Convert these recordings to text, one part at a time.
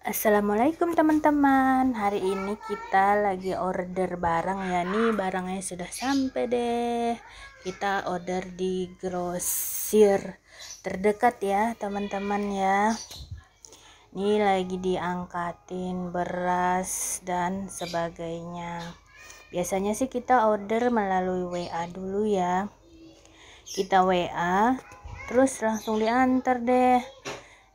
Assalamualaikum teman-teman Hari ini kita lagi order barang ya Nih barangnya sudah sampai deh Kita order di grosir Terdekat ya teman-teman ya Ini lagi diangkatin beras dan sebagainya Biasanya sih kita order melalui WA dulu ya Kita WA Terus langsung diantar deh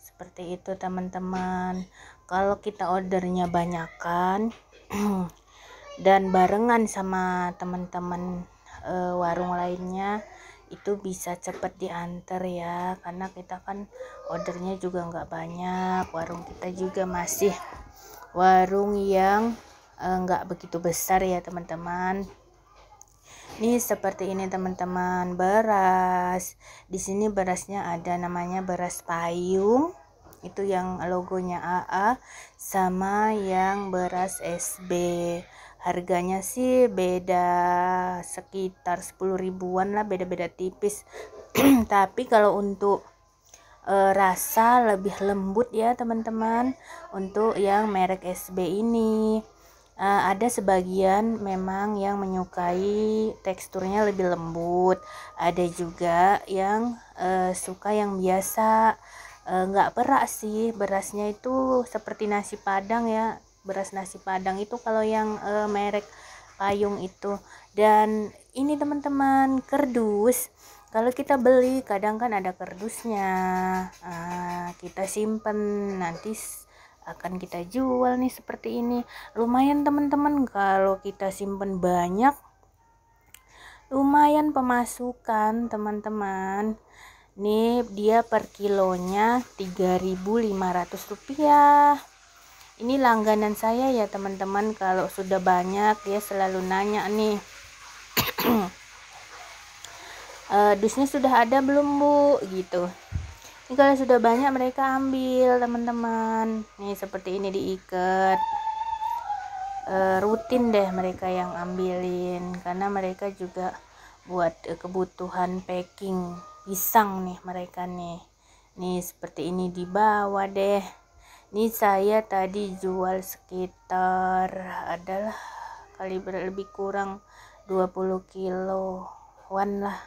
Seperti itu teman-teman kalau kita ordernya banyakan dan barengan sama teman-teman e, warung lainnya itu bisa cepat diantar ya karena kita kan ordernya juga nggak banyak warung kita juga masih warung yang e, begitu besar ya teman-teman ini seperti ini teman-teman beras di sini berasnya ada namanya beras payung itu yang logonya AA sama yang beras SB harganya sih beda sekitar 10 ribuan lah beda-beda tipis tapi kalau untuk e, rasa lebih lembut ya teman-teman untuk yang merek SB ini e, ada sebagian memang yang menyukai teksturnya lebih lembut ada juga yang e, suka yang biasa Eh, nggak e, sih berasnya itu seperti nasi padang ya beras nasi padang itu kalau yang e, merek payung itu dan ini teman-teman kerdus kalau kita beli kadang kan ada kerdusnya e, kita simpen nanti akan kita jual nih seperti ini lumayan teman-teman kalau kita simpen banyak lumayan pemasukan teman-teman Nih dia per kilonya rp rupiah. ini langganan saya ya teman-teman kalau sudah banyak dia selalu nanya nih e, dusnya sudah ada belum bu gitu ini kalau sudah banyak mereka ambil teman-teman nih seperti ini diikat e, rutin deh mereka yang ambilin karena mereka juga buat eh, kebutuhan packing pisang nih mereka nih nih seperti ini di bawah deh ini saya tadi jual sekitar adalah kali lebih kurang 20 kilo one lah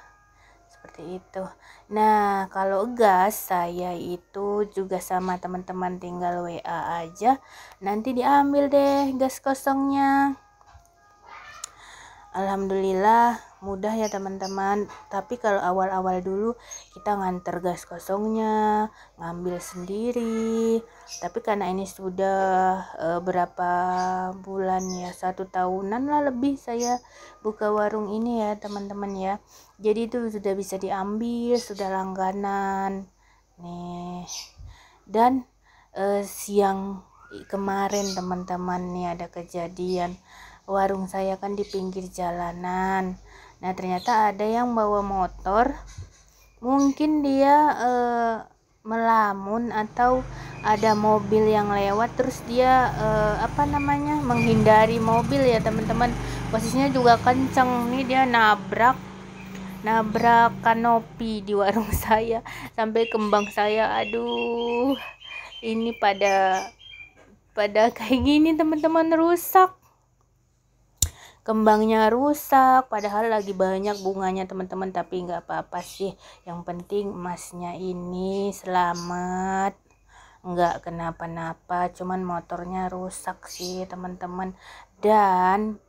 seperti itu nah kalau gas saya itu juga sama teman-teman tinggal WA aja nanti diambil deh gas kosongnya Alhamdulillah mudah ya teman-teman tapi kalau awal-awal dulu kita nganter gas kosongnya ngambil sendiri tapi karena ini sudah e, berapa bulan ya satu tahunan lah lebih saya buka warung ini ya teman-teman ya jadi itu sudah bisa diambil sudah langganan nih dan e, siang kemarin teman-teman nih ada kejadian warung saya kan di pinggir jalanan nah ternyata ada yang bawa motor mungkin dia eh, melamun atau ada mobil yang lewat terus dia eh, apa namanya menghindari mobil ya teman-teman posisinya juga kenceng nih dia nabrak nabrak kanopi di warung saya sampai kembang saya aduh ini pada pada kayak gini teman-teman rusak kembangnya rusak padahal lagi banyak bunganya teman-teman tapi nggak apa-apa sih yang penting emasnya ini selamat nggak kenapa-napa cuman motornya rusak sih teman-teman dan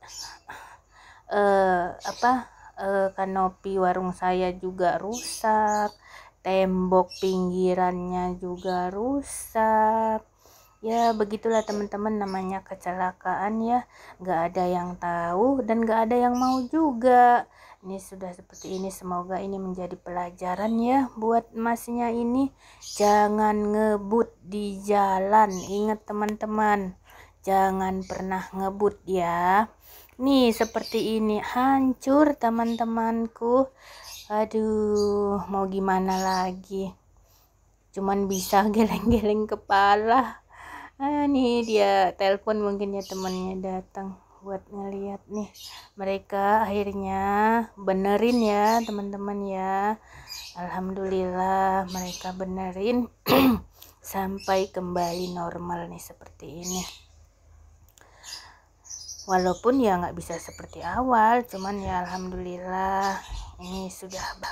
eh apa eh, kanopi warung saya juga rusak tembok pinggirannya juga rusak ya begitulah teman-teman namanya kecelakaan ya gak ada yang tahu dan gak ada yang mau juga ini sudah seperti ini semoga ini menjadi pelajaran ya buat masnya ini jangan ngebut di jalan ingat teman-teman jangan pernah ngebut ya nih seperti ini hancur teman-temanku aduh mau gimana lagi cuman bisa geleng-geleng kepala ah nih dia telepon mungkin ya temennya datang buat ngeliat nih mereka akhirnya benerin ya teman-teman ya Alhamdulillah mereka benerin sampai kembali normal nih seperti ini walaupun ya nggak bisa seperti awal cuman ya Alhamdulillah ini sudah